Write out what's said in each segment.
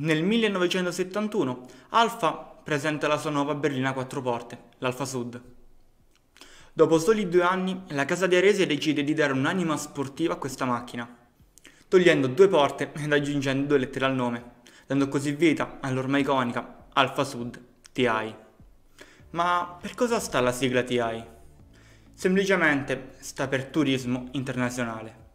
Nel 1971 Alfa presenta la sua nuova berlina a quattro porte, l'Alfa Sud. Dopo soli due anni, la casa di Arese decide di dare un'anima sportiva a questa macchina, togliendo due porte ed aggiungendo due lettere al nome, dando così vita all'ormai iconica Alfa Sud TI. Ma per cosa sta la sigla TI? Semplicemente sta per turismo internazionale.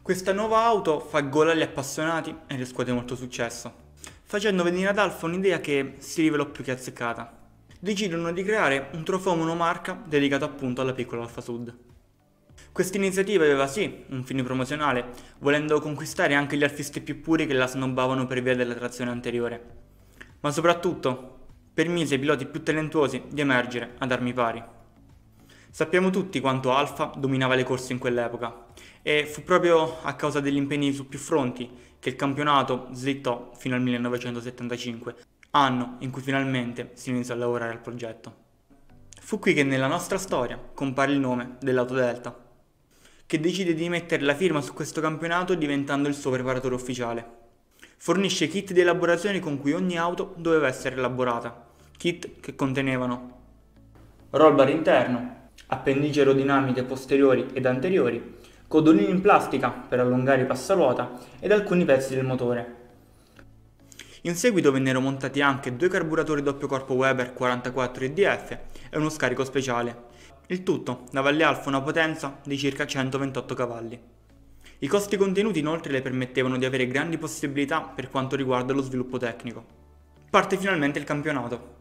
Questa nuova auto fa gola agli appassionati e riscuote molto successo facendo venire ad Alfa un'idea che si rivelò più che azzeccata. Decidono di creare un trofeo monomarca dedicato appunto alla piccola Alfa Sud. Questa iniziativa aveva sì un fine promozionale, volendo conquistare anche gli alfisti più puri che la snobbavano per via della trazione anteriore, ma soprattutto permise ai piloti più talentuosi di emergere ad armi pari. Sappiamo tutti quanto Alfa dominava le corse in quell'epoca e fu proprio a causa degli impegni su più fronti che il campionato slittò fino al 1975, anno in cui finalmente si iniziò a lavorare al progetto. Fu qui che nella nostra storia compare il nome dell'Autodelta, che decide di mettere la firma su questo campionato diventando il suo preparatore ufficiale. Fornisce kit di elaborazione con cui ogni auto doveva essere elaborata, kit che contenevano roll interno, appendici aerodinamiche posteriori ed anteriori, codolini in plastica per allungare i passaruota ed alcuni pezzi del motore. In seguito vennero montati anche due carburatori doppio corpo Weber 44 IDF e uno scarico speciale. Il tutto da Valle Alfa una potenza di circa 128 cavalli. I costi contenuti inoltre le permettevano di avere grandi possibilità per quanto riguarda lo sviluppo tecnico. Parte finalmente il campionato,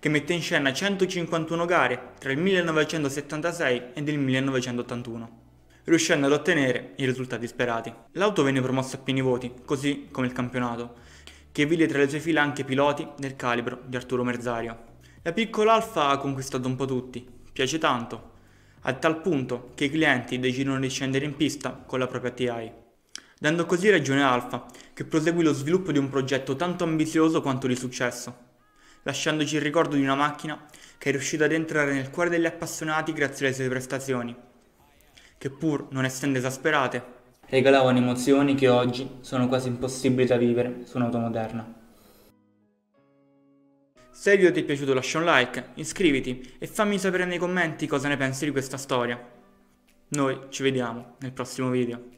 che mette in scena 151 gare tra il 1976 ed il 1981 riuscendo ad ottenere i risultati sperati. L'auto venne promossa a pieni voti, così come il campionato, che vide tra le sue file anche piloti del calibro di Arturo Merzario. La piccola Alfa ha conquistato un po' tutti, piace tanto, a tal punto che i clienti decidono di scendere in pista con la propria TI, dando così ragione a Alfa, che proseguì lo sviluppo di un progetto tanto ambizioso quanto di successo, lasciandoci il ricordo di una macchina che è riuscita ad entrare nel cuore degli appassionati grazie alle sue prestazioni che pur non essendo esasperate, regalavano emozioni che oggi sono quasi impossibili da vivere su un'auto moderna. Se il video ti è piaciuto lascia un like, iscriviti e fammi sapere nei commenti cosa ne pensi di questa storia. Noi ci vediamo nel prossimo video.